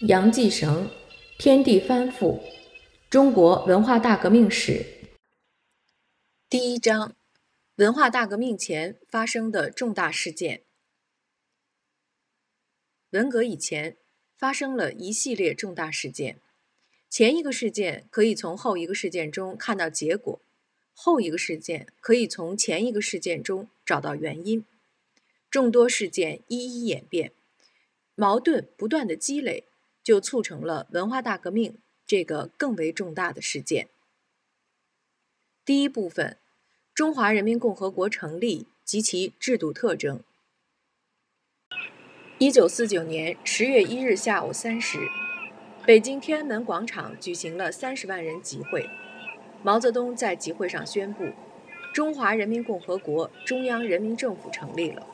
杨继绳，《天地翻覆：中国文化大革命史》第一章，文化大革命前发生的重大事件。文革以前发生了一系列重大事件，前一个事件可以从后一个事件中看到结果，后一个事件可以从前一个事件中找到原因。众多事件一一演变，矛盾不断的积累。就促成了文化大革命这个更为重大的事件。第一部分：中华人民共和国成立及其制度特征。一九四九年十月一日下午三时，北京天安门广场举行了三十万人集会。毛泽东在集会上宣布：“中华人民共和国中央人民政府成立了。”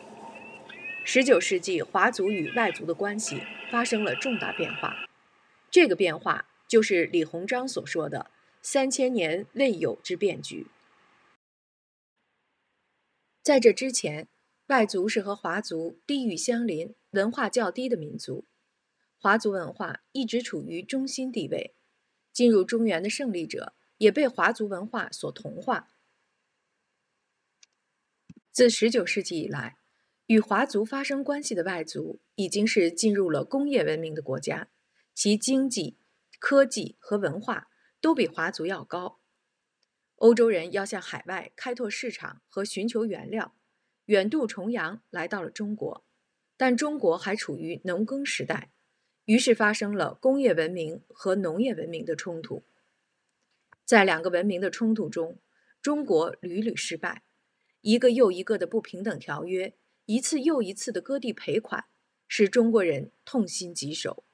十九世纪，华族与外族的关系发生了重大变化。这个变化就是李鸿章所说的“三千年未有之变局”。在这之前，外族是和华族地域相邻、文化较低的民族，华族文化一直处于中心地位。进入中原的胜利者也被华族文化所同化。自十九世纪以来，与华族发生关系的外族已经是进入了工业文明的国家，其经济、科技和文化都比华族要高。欧洲人要向海外开拓市场和寻求原料，远渡重洋来到了中国，但中国还处于农耕时代，于是发生了工业文明和农业文明的冲突。在两个文明的冲突中，中国屡屡失败，一个又一个的不平等条约。一次又一次的割地赔款，使中国人痛心疾首。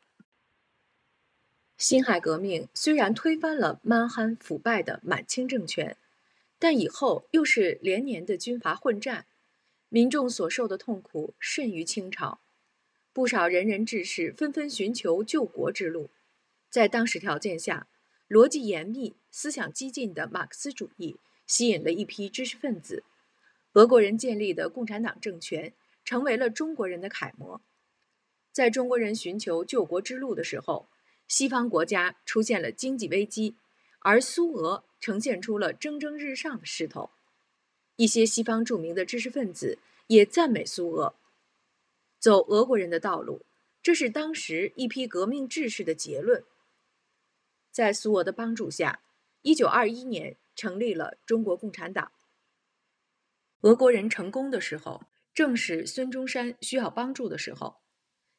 辛亥革命虽然推翻了满汉腐败的满清政权，但以后又是连年的军阀混战，民众所受的痛苦甚于清朝。不少仁人志士纷纷寻求救国之路，在当时条件下，逻辑严密、思想激进的马克思主义吸引了一批知识分子。俄国人建立的共产党政权成为了中国人的楷模。在中国人寻求救国之路的时候，西方国家出现了经济危机，而苏俄呈现出了蒸蒸日上的势头。一些西方著名的知识分子也赞美苏俄，走俄国人的道路，这是当时一批革命志士的结论。在苏俄的帮助下，一九二一年成立了中国共产党。俄国人成功的时候，正是孙中山需要帮助的时候。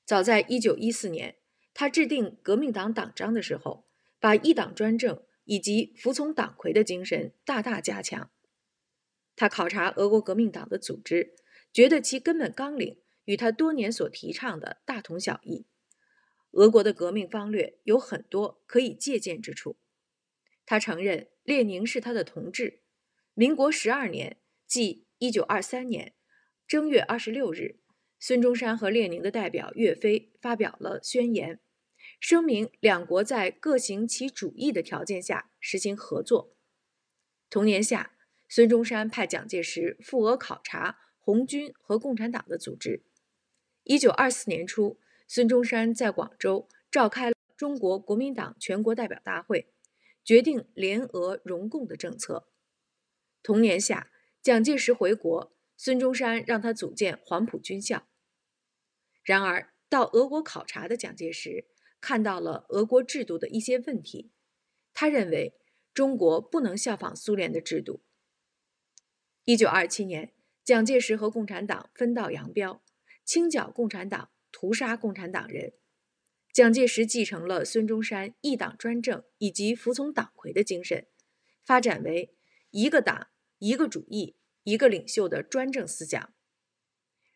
早在一九一四年，他制定革命党党章的时候，把一党专政以及服从党魁的精神大大加强。他考察俄国革命党的组织，觉得其根本纲领与他多年所提倡的大同小异。俄国的革命方略有很多可以借鉴之处。他承认列宁是他的同志。民国十二年，即一九二三年正月二十六日，孙中山和列宁的代表岳飞发表了宣言，声明两国在各行其主义的条件下实行合作。同年夏，孙中山派蒋介石赴俄考察红军和共产党的组织。一九二四年初，孙中山在广州召开了中国国民党全国代表大会，决定联俄融共的政策。同年夏。蒋介石回国，孙中山让他组建黄埔军校。然而，到俄国考察的蒋介石看到了俄国制度的一些问题，他认为中国不能效仿苏联的制度。一九二七年，蒋介石和共产党分道扬镳，清剿共产党，屠杀共产党人。蒋介石继承了孙中山一党专政以及服从党魁的精神，发展为一个党一个主义。一个领袖的专政思想。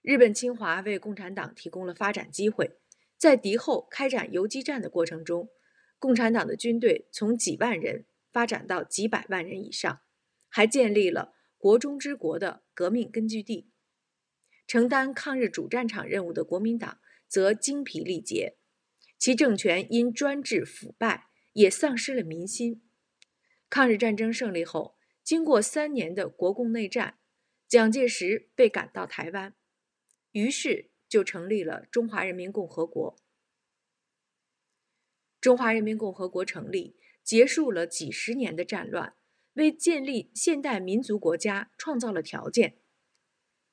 日本侵华为共产党提供了发展机会，在敌后开展游击战的过程中，共产党的军队从几万人发展到几百万人以上，还建立了国中之国的革命根据地。承担抗日主战场任务的国民党则精疲力竭，其政权因专制腐败也丧失了民心。抗日战争胜利后，经过三年的国共内战。蒋介石被赶到台湾，于是就成立了中华人民共和国。中华人民共和国成立，结束了几十年的战乱，为建立现代民族国家创造了条件。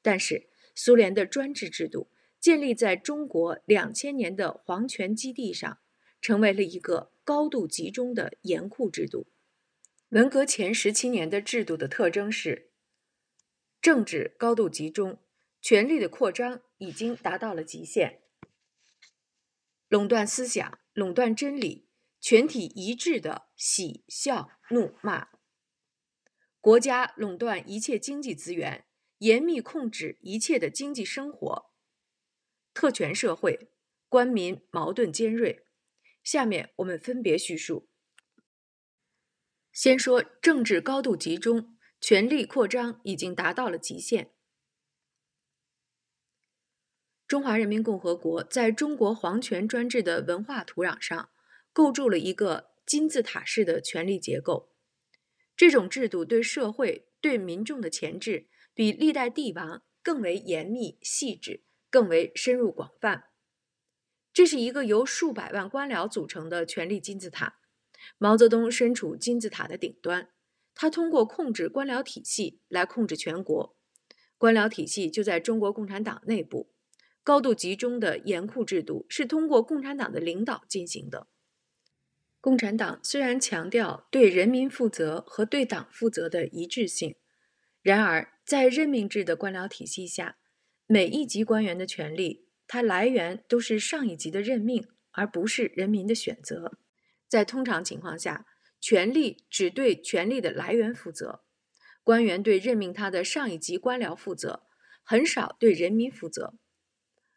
但是，苏联的专制制度建立在中国两千年的皇权基地上，成为了一个高度集中的严酷制度。文革前十七年的制度的特征是。政治高度集中，权力的扩张已经达到了极限。垄断思想，垄断真理，全体一致的喜笑怒骂。国家垄断一切经济资源，严密控制一切的经济生活。特权社会，官民矛盾尖锐。下面我们分别叙述。先说政治高度集中。权力扩张已经达到了极限。中华人民共和国在中国皇权专制的文化土壤上，构筑了一个金字塔式的权力结构。这种制度对社会、对民众的钳制，比历代帝王更为严密、细致、更为深入、广泛。这是一个由数百万官僚组成的权力金字塔，毛泽东身处金字塔的顶端。他通过控制官僚体系来控制全国，官僚体系就在中国共产党内部。高度集中的严酷制度是通过共产党的领导进行的。共产党虽然强调对人民负责和对党负责的一致性，然而在任命制的官僚体系下，每一级官员的权利，它来源都是上一级的任命，而不是人民的选择。在通常情况下。权力只对权力的来源负责，官员对任命他的上一级官僚负责，很少对人民负责。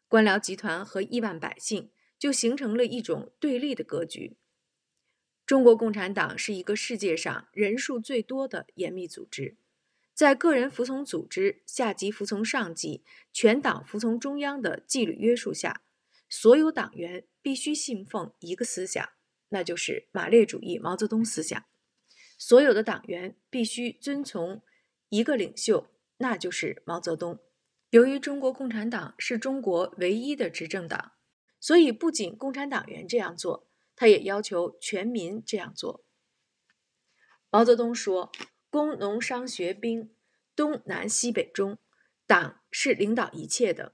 官僚集团和亿万百姓就形成了一种对立的格局。中国共产党是一个世界上人数最多的严密组织，在个人服从组织、下级服从上级、全党服从中央的纪律约束下，所有党员必须信奉一个思想。那就是马列主义、毛泽东思想。所有的党员必须遵从一个领袖，那就是毛泽东。由于中国共产党是中国唯一的执政党，所以不仅共产党员这样做，他也要求全民这样做。毛泽东说：“工农商学兵，东南西北中，党是领导一切的。”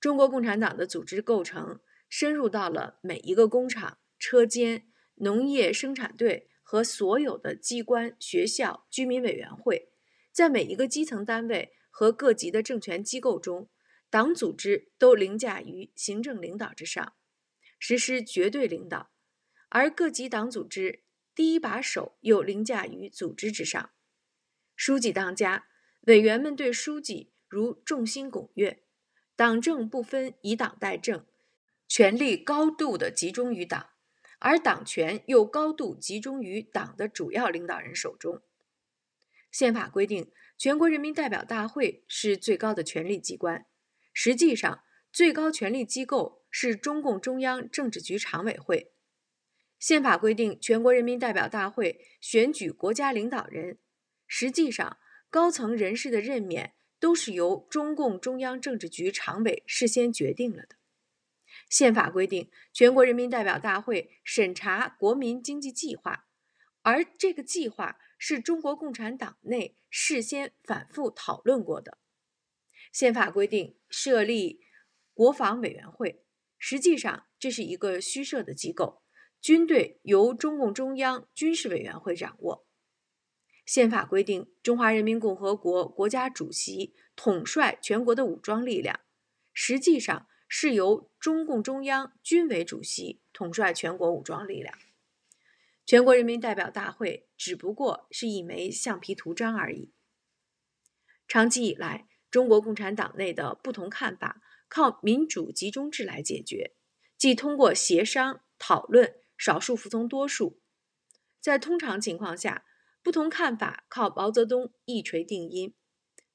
中国共产党的组织构成深入到了每一个工厂。车间、农业生产队和所有的机关、学校、居民委员会，在每一个基层单位和各级的政权机构中，党组织都凌驾于行政领导之上，实施绝对领导；而各级党组织第一把手又凌驾于组织之上，书记当家，委员们对书记如众星拱月，党政不分，以党代政，权力高度的集中于党。而党权又高度集中于党的主要领导人手中。宪法规定，全国人民代表大会是最高的权力机关，实际上最高权力机构是中共中央政治局常委会。宪法规定，全国人民代表大会选举国家领导人，实际上高层人士的任免都是由中共中央政治局常委事先决定了的。宪法规定，全国人民代表大会审查国民经济计划，而这个计划是中国共产党内事先反复讨论过的。宪法规定设立国防委员会，实际上这是一个虚设的机构，军队由中共中央军事委员会掌握。宪法规定，中华人民共和国国家主席统帅全国的武装力量，实际上。是由中共中央军委主席统帅全国武装力量，全国人民代表大会只不过是一枚橡皮图章而已。长期以来，中国共产党内的不同看法靠民主集中制来解决，即通过协商讨论，少数服从多数。在通常情况下，不同看法靠毛泽东一锤定音。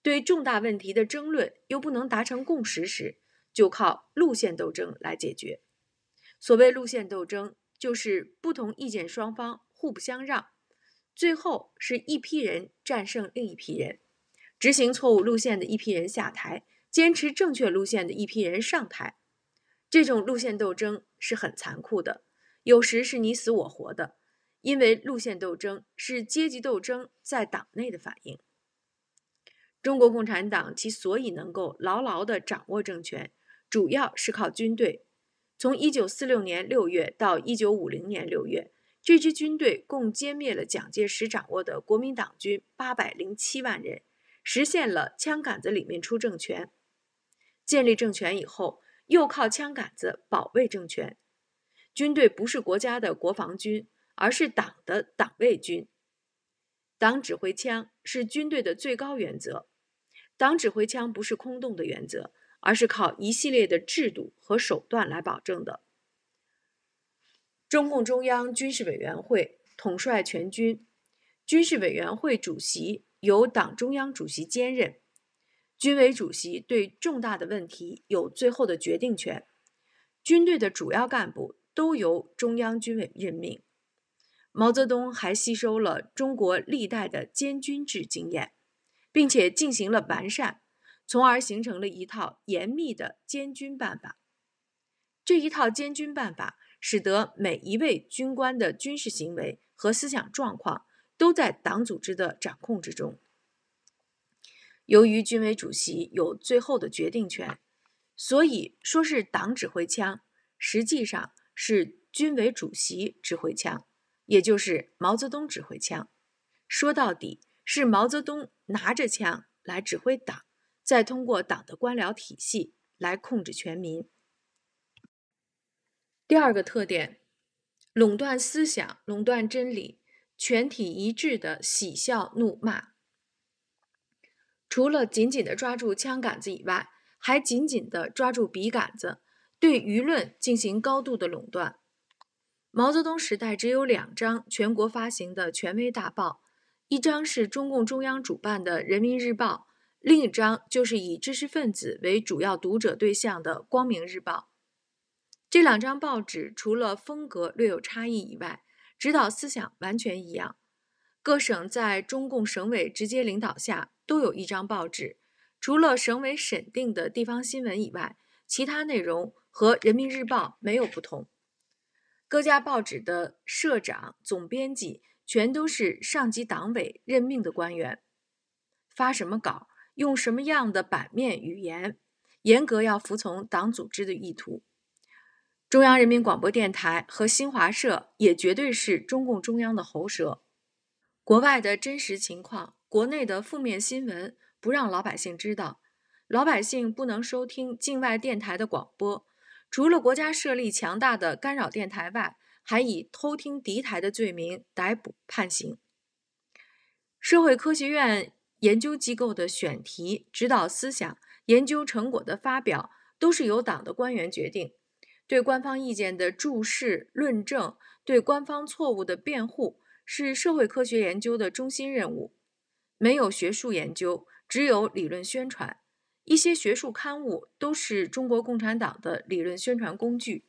对重大问题的争论又不能达成共识时。就靠路线斗争来解决。所谓路线斗争，就是不同意见双方互不相让，最后是一批人战胜另一批人，执行错误路线的一批人下台，坚持正确路线的一批人上台。这种路线斗争是很残酷的，有时是你死我活的，因为路线斗争是阶级斗争在党内的反应。中国共产党其所以能够牢牢地掌握政权，主要是靠军队。从一九四六年六月到一九五零年六月，这支军队共歼灭了蒋介石掌握的国民党军八百零七万人，实现了枪杆子里面出政权。建立政权以后，又靠枪杆子保卫政权。军队不是国家的国防军，而是党的党卫军。党指挥枪是军队的最高原则。党指挥枪不是空洞的原则。而是靠一系列的制度和手段来保证的。中共中央军事委员会统帅全军，军事委员会主席由党中央主席兼任，军委主席对重大的问题有最后的决定权。军队的主要干部都由中央军委任命。毛泽东还吸收了中国历代的监军制经验，并且进行了完善。从而形成了一套严密的监军办法。这一套监军办法使得每一位军官的军事行为和思想状况都在党组织的掌控之中。由于军委主席有最后的决定权，所以说是党指挥枪，实际上是军委主席指挥枪，也就是毛泽东指挥枪。说到底是毛泽东拿着枪来指挥党。再通过党的官僚体系来控制全民。第二个特点，垄断思想，垄断真理，全体一致的喜笑怒骂。除了紧紧的抓住枪杆子以外，还紧紧的抓住笔杆子，对舆论进行高度的垄断。毛泽东时代只有两张全国发行的权威大报，一张是中共中央主办的《人民日报》。另一张就是以知识分子为主要读者对象的《光明日报》。这两张报纸除了风格略有差异以外，指导思想完全一样。各省在中共省委直接领导下都有一张报纸，除了省委审定的地方新闻以外，其他内容和《人民日报》没有不同。各家报纸的社长、总编辑全都是上级党委任命的官员，发什么稿？用什么样的版面语言，严格要服从党组织的意图。中央人民广播电台和新华社也绝对是中共中央的喉舌。国外的真实情况，国内的负面新闻不让老百姓知道，老百姓不能收听境外电台的广播。除了国家设立强大的干扰电台外，还以偷听敌台的罪名逮捕判刑。社会科学院。研究机构的选题、指导思想、研究成果的发表，都是由党的官员决定。对官方意见的注释、论证，对官方错误的辩护，是社会科学研究的中心任务。没有学术研究，只有理论宣传。一些学术刊物都是中国共产党的理论宣传工具。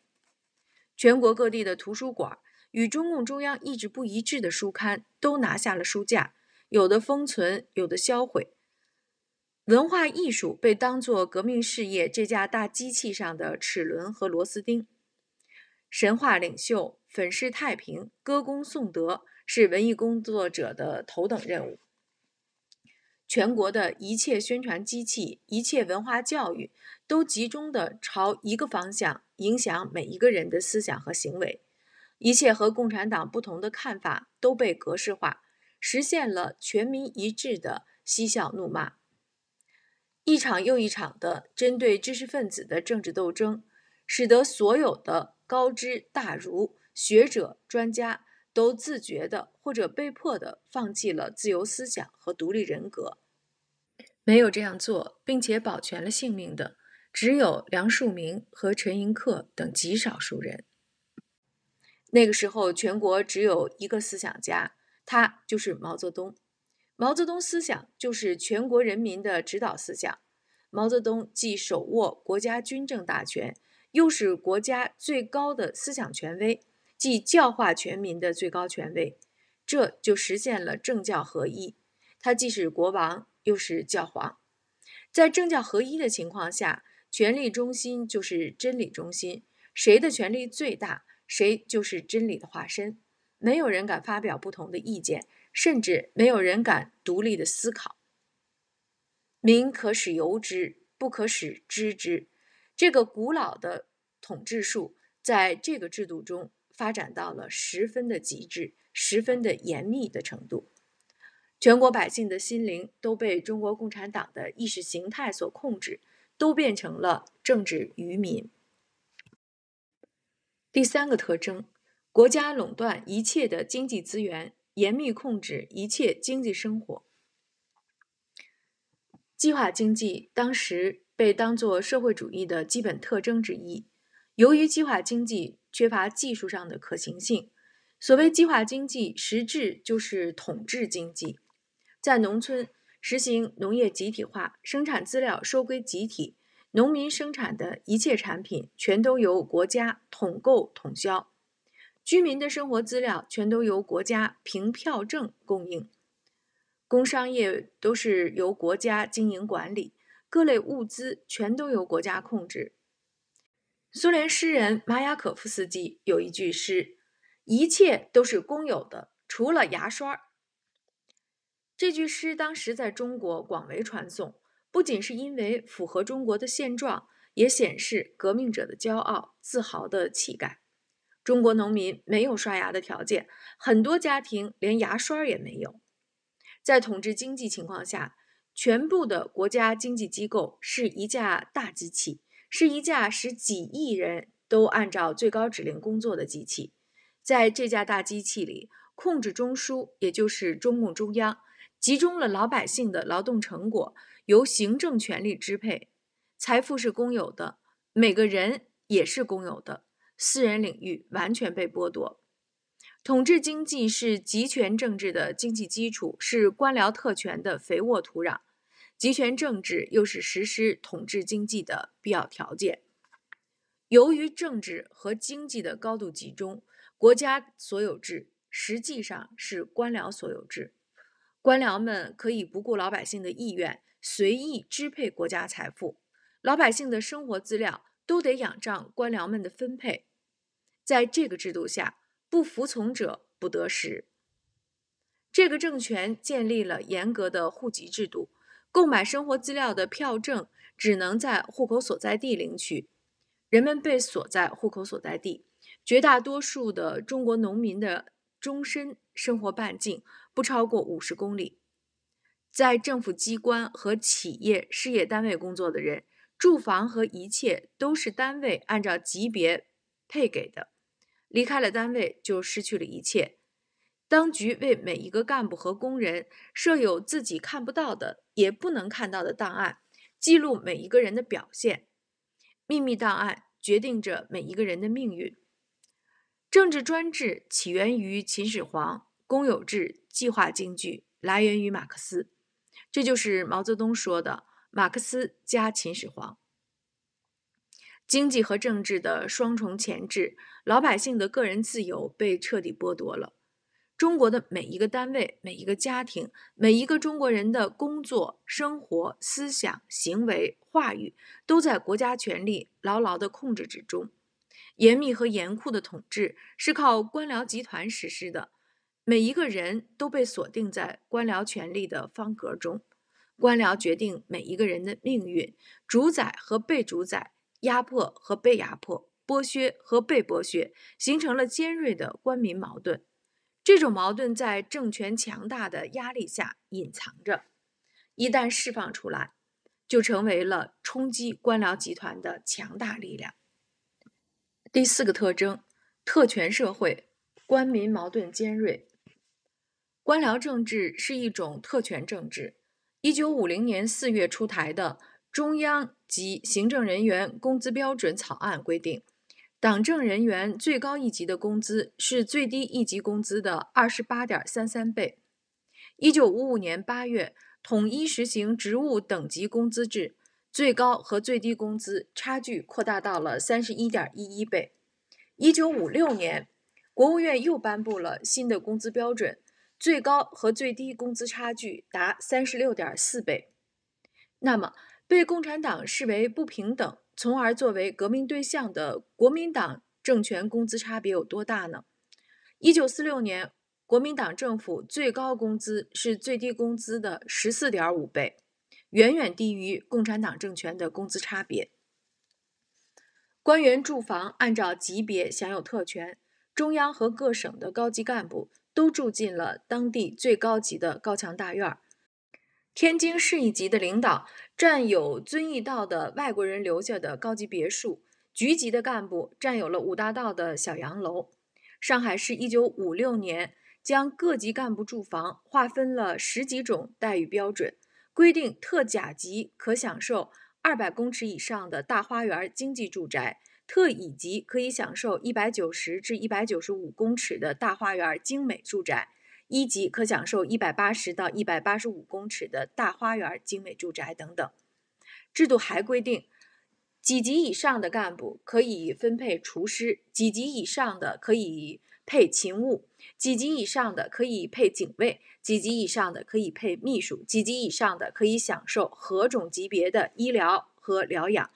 全国各地的图书馆与中共中央意志不一致的书刊都拿下了书架。有的封存，有的销毁。文化艺术被当作革命事业这架大机器上的齿轮和螺丝钉。神话领袖，粉饰太平，歌功颂德，是文艺工作者的头等任务。全国的一切宣传机器，一切文化教育，都集中的朝一个方向，影响每一个人的思想和行为。一切和共产党不同的看法都被格式化。实现了全民一致的嬉笑怒骂，一场又一场的针对知识分子的政治斗争，使得所有的高知大儒、学者、专家都自觉的或者被迫的放弃了自由思想和独立人格。没有这样做并且保全了性命的，只有梁漱溟和陈寅恪等极少数人。那个时候，全国只有一个思想家。他就是毛泽东，毛泽东思想就是全国人民的指导思想。毛泽东既手握国家军政大权，又是国家最高的思想权威，即教化全民的最高权威，这就实现了政教合一。他既是国王，又是教皇。在政教合一的情况下，权力中心就是真理中心，谁的权力最大，谁就是真理的化身。没有人敢发表不同的意见，甚至没有人敢独立的思考。民可使由之，不可使知之。这个古老的统治术，在这个制度中发展到了十分的极致，十分的严密的程度。全国百姓的心灵都被中国共产党的意识形态所控制，都变成了政治愚民。第三个特征。国家垄断一切的经济资源，严密控制一切经济生活。计划经济当时被当作社会主义的基本特征之一。由于计划经济缺乏技术上的可行性，所谓计划经济实质就是统治经济。在农村实行农业集体化，生产资料收归集体，农民生产的一切产品全都由国家统购统销。居民的生活资料全都由国家凭票证供应，工商业都是由国家经营管理，各类物资全都由国家控制。苏联诗人马雅可夫斯基有一句诗：“一切都是公有的，除了牙刷。”这句诗当时在中国广为传颂，不仅是因为符合中国的现状，也显示革命者的骄傲、自豪的气概。中国农民没有刷牙的条件，很多家庭连牙刷也没有。在统治经济情况下，全部的国家经济机构是一架大机器，是一架使几亿人都按照最高指令工作的机器。在这架大机器里，控制中枢也就是中共中央，集中了老百姓的劳动成果，由行政权力支配。财富是公有的，每个人也是公有的。私人领域完全被剥夺，统治经济是集权政治的经济基础，是官僚特权的肥沃土壤，集权政治又是实施统治经济的必要条件。由于政治和经济的高度集中，国家所有制实际上是官僚所有制，官僚们可以不顾老百姓的意愿，随意支配国家财富，老百姓的生活资料都得仰仗官僚们的分配。在这个制度下，不服从者不得食。这个政权建立了严格的户籍制度，购买生活资料的票证只能在户口所在地领取，人们被锁在户口所在地。绝大多数的中国农民的终身生活半径不超过五十公里。在政府机关和企业事业单位工作的人，住房和一切都是单位按照级别配给的。离开了单位就失去了一切。当局为每一个干部和工人设有自己看不到的、也不能看到的档案，记录每一个人的表现。秘密档案决定着每一个人的命运。政治专制起源于秦始皇，公有制、计划经济来源于马克思。这就是毛泽东说的“马克思加秦始皇”。经济和政治的双重钳制，老百姓的个人自由被彻底剥夺了。中国的每一个单位、每一个家庭、每一个中国人的工作、生活、思想、行为、话语，都在国家权力牢牢的控制之中。严密和严酷的统治是靠官僚集团实施的。每一个人都被锁定在官僚权力的方格中，官僚决定每一个人的命运，主宰和被主宰。压迫和被压迫，剥削和被剥削，形成了尖锐的官民矛盾。这种矛盾在政权强大的压力下隐藏着，一旦释放出来，就成为了冲击官僚集团的强大力量。第四个特征：特权社会，官民矛盾尖锐，官僚政治是一种特权政治。一九五零年四月出台的。中央及行政人员工资标准草案规定，党政人员最高一级的工资是最低一级工资的二十八点三三倍。一九五五年八月，统一实行职务等级工资制，最高和最低工资差距扩大到了三十一点一一倍。一九五六年，国务院又颁布了新的工资标准，最高和最低工资差距达三十六点四倍。那么，被共产党视为不平等，从而作为革命对象的国民党政权工资差别有多大呢？一九四六年，国民党政府最高工资是最低工资的十四点五倍，远远低于共产党政权的工资差别。官员住房按照级别享有特权，中央和各省的高级干部都住进了当地最高级的高墙大院儿。天津市一级的领导。占有遵义道的外国人留下的高级别墅，局级的干部占有了五大道的小洋楼。上海市一九五六年将各级干部住房划分了十几种待遇标准，规定特甲级可享受二百公尺以上的大花园经济住宅，特乙级可以享受一百九十至一百九十五公尺的大花园精美住宅。一级可享受一百八十到一百八十五公尺的大花园、精美住宅等等。制度还规定，几级以上的干部可以分配厨师，几级以上的可以配勤务，几级以上的可以配警卫，几级以上的可以配秘书，几级以上的可以享受何种级别的医疗和疗养。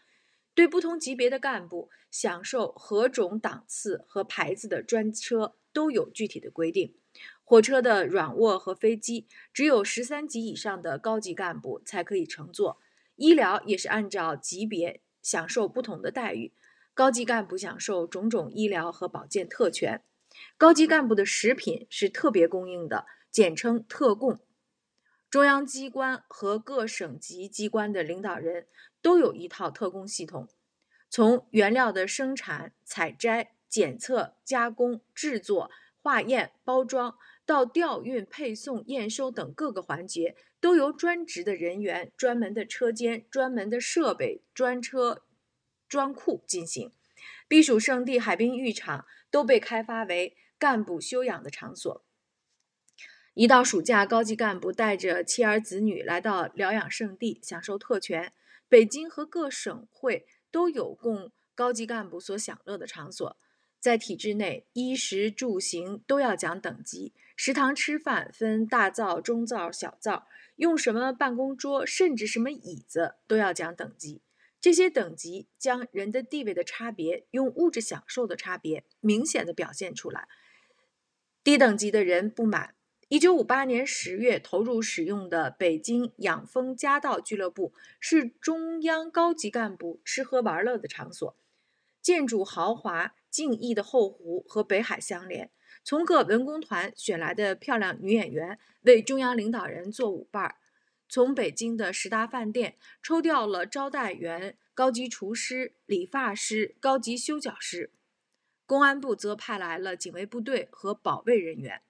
对不同级别的干部享受何种档次和牌子的专车都有具体的规定。火车的软卧和飞机只有十三级以上的高级干部才可以乘坐，医疗也是按照级别享受不同的待遇。高级干部享受种种医疗和保健特权。高级干部的食品是特别供应的，简称特供。中央机关和各省级机关的领导人都有一套特供系统，从原料的生产、采摘、检测、加工、制作、化验、包装。到调运、配送、验收等各个环节，都由专职的人员、专门的车间、专门的设备、专车、专库进行。避暑胜地、海滨浴场都被开发为干部休养的场所。一到暑假，高级干部带着妻儿子女来到疗养圣地，享受特权。北京和各省会都有供高级干部所享乐的场所。在体制内，衣食住行都要讲等级。食堂吃饭分大灶、中灶、小灶，用什么办公桌，甚至什么椅子，都要讲等级。这些等级将人的地位的差别，用物质享受的差别，明显的表现出来。低等级的人不满。一九五八年十月投入使用的北京养蜂家道俱乐部，是中央高级干部吃喝玩乐的场所。建筑豪华、静逸的后湖和北海相连。从各文工团选来的漂亮女演员为中央领导人做舞伴儿，从北京的十大饭店抽调了招待员、高级厨师、理发师、高级修脚师，公安部则派来了警卫部队和保卫人员。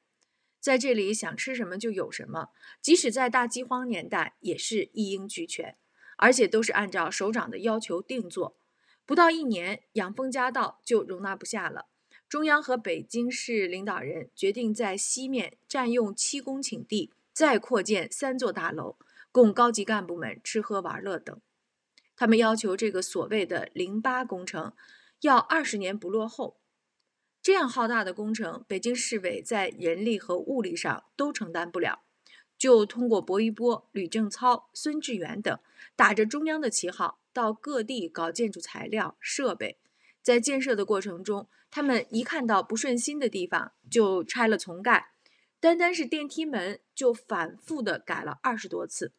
在这里想吃什么就有什么，即使在大饥荒年代也是一应俱全，而且都是按照首长的要求定做。不到一年，养蜂家道就容纳不下了。中央和北京市领导人决定在西面占用七公顷地，再扩建三座大楼，供高级干部们吃喝玩乐等。他们要求这个所谓的“零八工程”要二十年不落后。这样浩大的工程，北京市委在人力和物力上都承担不了，就通过薄一波、吕正操、孙志远等，打着中央的旗号，到各地搞建筑材料、设备。在建设的过程中，他们一看到不顺心的地方就拆了重盖，单单是电梯门就反复的改了二十多次。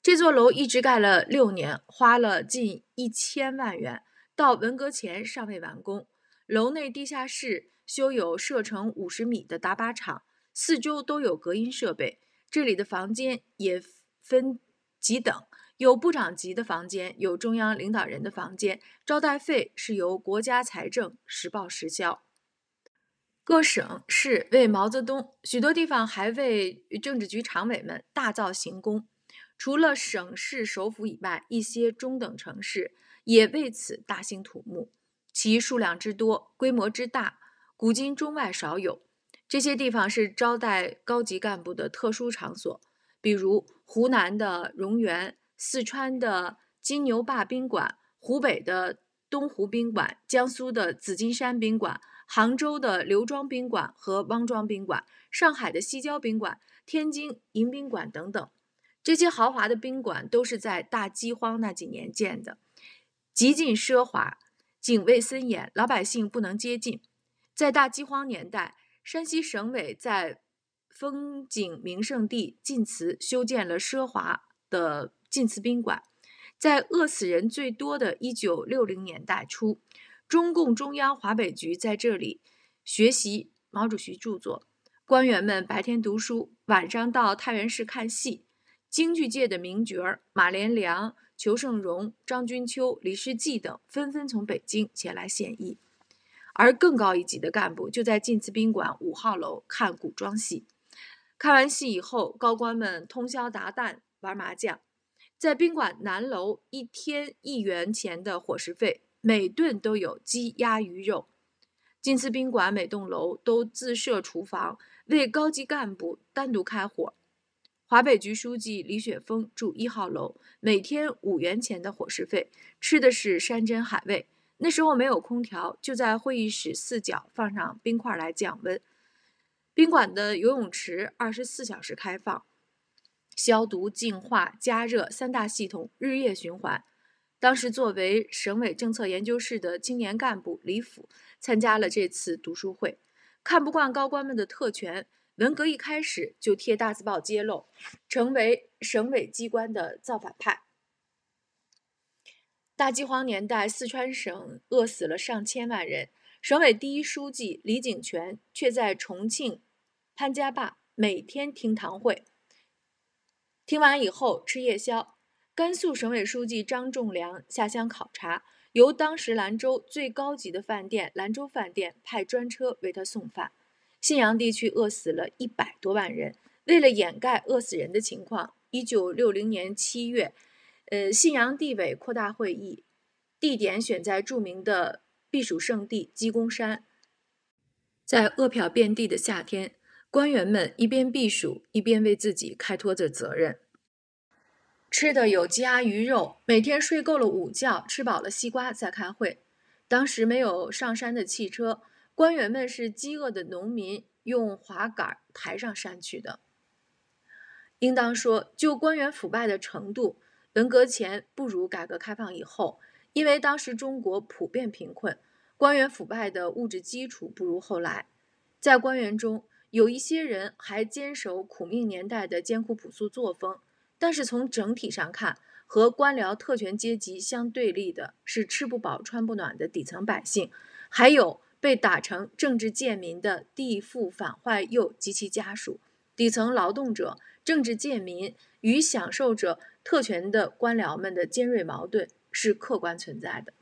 这座楼一直盖了六年，花了近一千万元，到文革前尚未完工。楼内地下室修有射程五十米的打靶场，四周都有隔音设备。这里的房间也分几等。有部长级的房间，有中央领导人的房间，招待费是由国家财政实报实销。各省市为毛泽东，许多地方还为政治局常委们大造行宫。除了省市首府以外，一些中等城市也为此大兴土木，其数量之多，规模之大，古今中外少有。这些地方是招待高级干部的特殊场所，比如湖南的荣源。四川的金牛坝宾馆、湖北的东湖宾馆、江苏的紫金山宾馆、杭州的刘庄宾馆和汪庄宾馆、上海的西郊宾馆、天津迎宾馆等等，这些豪华的宾馆都是在大饥荒那几年建的，极尽奢华，警卫森严，老百姓不能接近。在大饥荒年代，山西省委在风景名胜地晋祠修建了奢华的。晋祠宾馆，在饿死人最多的一九六零年代初，中共中央华北局在这里学习毛主席著作，官员们白天读书，晚上到太原市看戏。京剧界的名角儿马连良、裘盛荣、张君秋、李世济等纷纷从北京前来献艺，而更高一级的干部就在晋祠宾馆五号楼看古装戏。看完戏以后，高官们通宵达旦玩麻将。在宾馆南楼，一天一元钱的伙食费，每顿都有鸡、鸭、鱼、肉。金丝宾馆每栋楼都自设厨房，为高级干部单独开火。华北局书记李雪峰住一号楼，每天五元钱的伙食费，吃的是山珍海味。那时候没有空调，就在会议室四角放上冰块来降温。宾馆的游泳池二十四小时开放。消毒、净化、加热三大系统日夜循环。当时作为省委政策研究室的青年干部李甫参加了这次读书会，看不惯高官们的特权。文革一开始就贴大字报揭露，成为省委机关的造反派。大饥荒年代，四川省饿死了上千万人，省委第一书记李井泉却在重庆潘家坝每天听堂会。听完以后吃夜宵，甘肃省委书记张仲良下乡考察，由当时兰州最高级的饭店兰州饭店派专车为他送饭。信阳地区饿死了一百多万人，为了掩盖饿死人的情况，一九六零年七月，呃，信阳地委扩大会议，地点选在著名的避暑胜地鸡公山。在饿殍遍地的夏天，官员们一边避暑，一边为自己开脱着责任。吃的有鸡鸭鱼肉，每天睡够了午觉，吃饱了西瓜再开会。当时没有上山的汽车，官员们是饥饿的农民用滑杆抬上山去的。应当说，就官员腐败的程度，文革前不如改革开放以后，因为当时中国普遍贫困，官员腐败的物质基础不如后来。在官员中，有一些人还坚守苦命年代的艰苦朴素作风。但是从整体上看，和官僚特权阶级相对立的是吃不饱穿不暖的底层百姓，还有被打成政治贱民的地富反坏右及其家属。底层劳动者、政治贱民与享受着特权的官僚们的尖锐矛盾是客观存在的。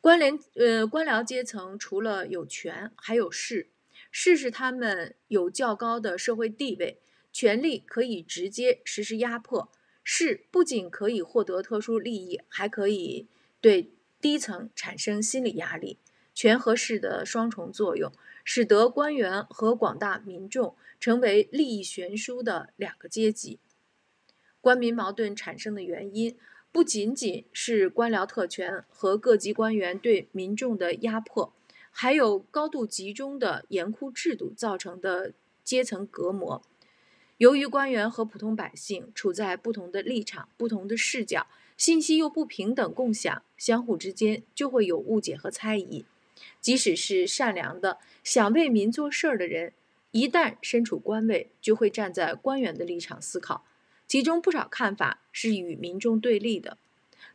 关联呃官僚阶层除了有权，还有势，势是他们有较高的社会地位。权力可以直接实施压迫，是不仅可以获得特殊利益，还可以对低层产生心理压力。权和势的双重作用，使得官员和广大民众成为利益悬殊的两个阶级。官民矛盾产生的原因，不仅仅是官僚特权和各级官员对民众的压迫，还有高度集中的严酷制度造成的阶层隔膜。由于官员和普通百姓处在不同的立场、不同的视角，信息又不平等共享，相互之间就会有误解和猜疑。即使是善良的、想为民做事儿的人，一旦身处官位，就会站在官员的立场思考，其中不少看法是与民众对立的。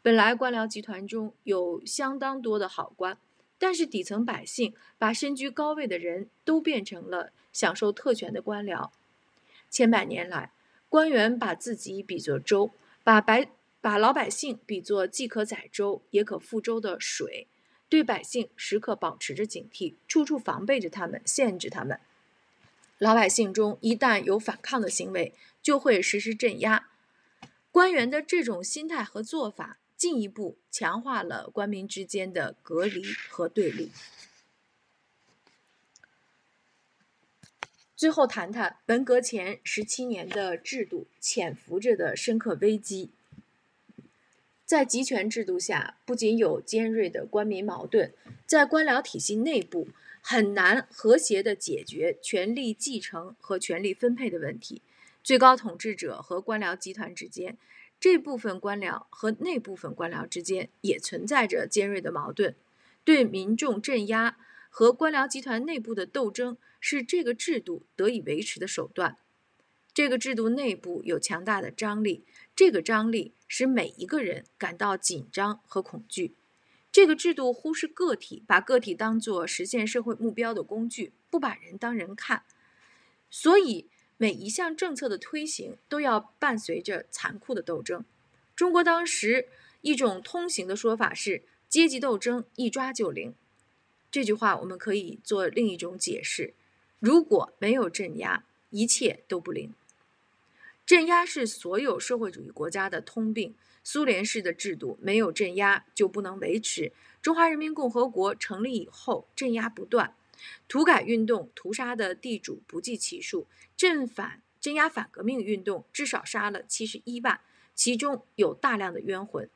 本来官僚集团中有相当多的好官，但是底层百姓把身居高位的人都变成了享受特权的官僚。千百年来，官员把自己比作舟，把百把老百姓比作既可载舟也可覆舟的水，对百姓时刻保持着警惕，处处防备着他们，限制他们。老百姓中一旦有反抗的行为，就会实施镇压。官员的这种心态和做法，进一步强化了官民之间的隔离和对立。最后谈谈文革前十七年的制度潜伏着的深刻危机。在集权制度下，不仅有尖锐的官民矛盾，在官僚体系内部很难和谐地解决权力继承和权力分配的问题。最高统治者和官僚集团之间，这部分官僚和那部分官僚之间也存在着尖锐的矛盾，对民众镇压和官僚集团内部的斗争。是这个制度得以维持的手段。这个制度内部有强大的张力，这个张力使每一个人感到紧张和恐惧。这个制度忽视个体，把个体当作实现社会目标的工具，不把人当人看。所以，每一项政策的推行都要伴随着残酷的斗争。中国当时一种通行的说法是“阶级斗争一抓就灵”。这句话我们可以做另一种解释。如果没有镇压，一切都不灵。镇压是所有社会主义国家的通病。苏联式的制度没有镇压就不能维持。中华人民共和国成立以后，镇压不断，土改运动屠杀的地主不计其数，镇反、镇压反革命运动至少杀了七十一万，其中有大量的冤魂。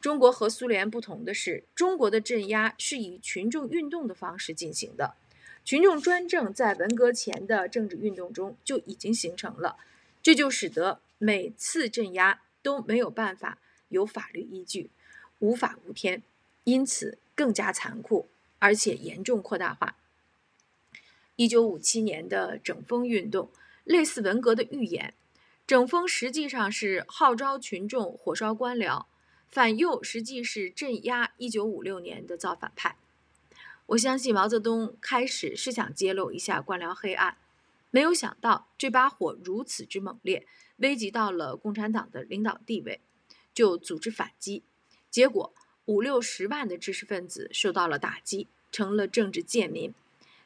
中国和苏联不同的是，中国的镇压是以群众运动的方式进行的。群众专政在文革前的政治运动中就已经形成了，这就使得每次镇压都没有办法有法律依据，无法无天，因此更加残酷，而且严重扩大化。一九五七年的整风运动类似文革的预演，整风实际上是号召群众火烧官僚，反右实际是镇压一九五六年的造反派。我相信毛泽东开始是想揭露一下官僚黑暗，没有想到这把火如此之猛烈，危及到了共产党的领导地位，就组织反击，结果五六十万的知识分子受到了打击，成了政治贱民。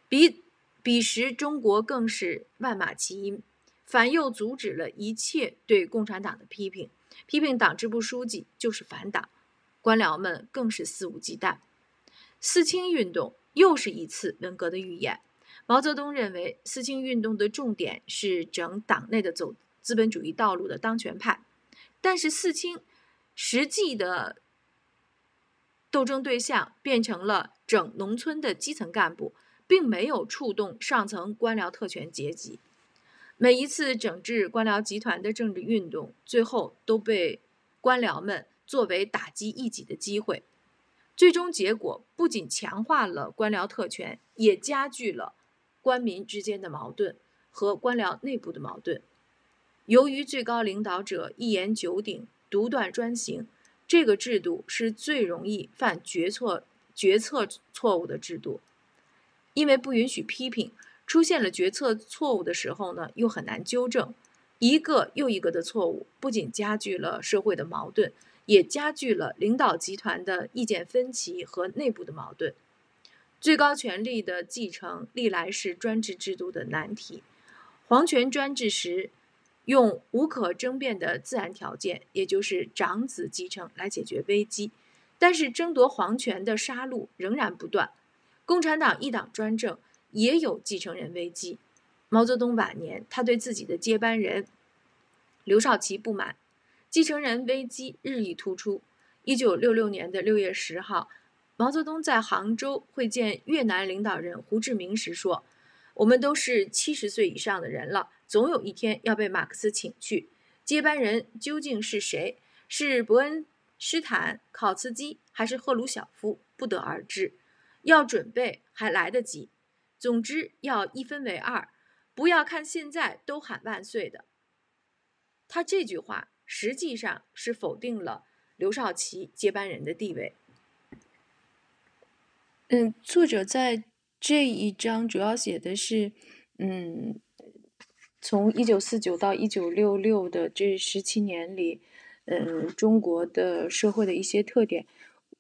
彼彼时中国更是万马齐喑，反右阻止了一切对共产党的批评，批评党支部书记就是反党，官僚们更是肆无忌惮。四清运动又是一次文革的预演。毛泽东认为，四清运动的重点是整党内的走资本主义道路的当权派，但是四清实际的斗争对象变成了整农村的基层干部，并没有触动上层官僚特权阶级。每一次整治官僚集团的政治运动，最后都被官僚们作为打击异己的机会。最终结果不仅强化了官僚特权，也加剧了官民之间的矛盾和官僚内部的矛盾。由于最高领导者一言九鼎、独断专行，这个制度是最容易犯决策决策错误的制度。因为不允许批评，出现了决策错误的时候呢，又很难纠正。一个又一个的错误，不仅加剧了社会的矛盾。也加剧了领导集团的意见分歧和内部的矛盾。最高权力的继承历来是专制制度的难题。皇权专制时，用无可争辩的自然条件，也就是长子继承，来解决危机。但是争夺皇权的杀戮仍然不断。共产党一党专政也有继承人危机。毛泽东晚年，他对自己的接班人刘少奇不满。继承人危机日益突出。一九六六年的六月十号，毛泽东在杭州会见越南领导人胡志明时说：“我们都是七十岁以上的人了，总有一天要被马克思请去。接班人究竟是谁？是伯恩斯坦、考茨基，还是赫鲁晓夫？不得而知。要准备还来得及。总之，要一分为二。不要看现在都喊万岁的。”他这句话。实际上是否定了刘少奇接班人的地位。嗯，作者在这一章主要写的是，嗯，从一九四九到一九六六的这十七年里，嗯，中国的社会的一些特点。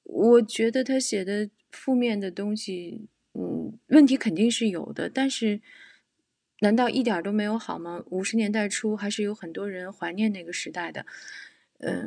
我觉得他写的负面的东西，嗯，问题肯定是有的，但是。难道一点都没有好吗？五十年代初还是有很多人怀念那个时代的，嗯。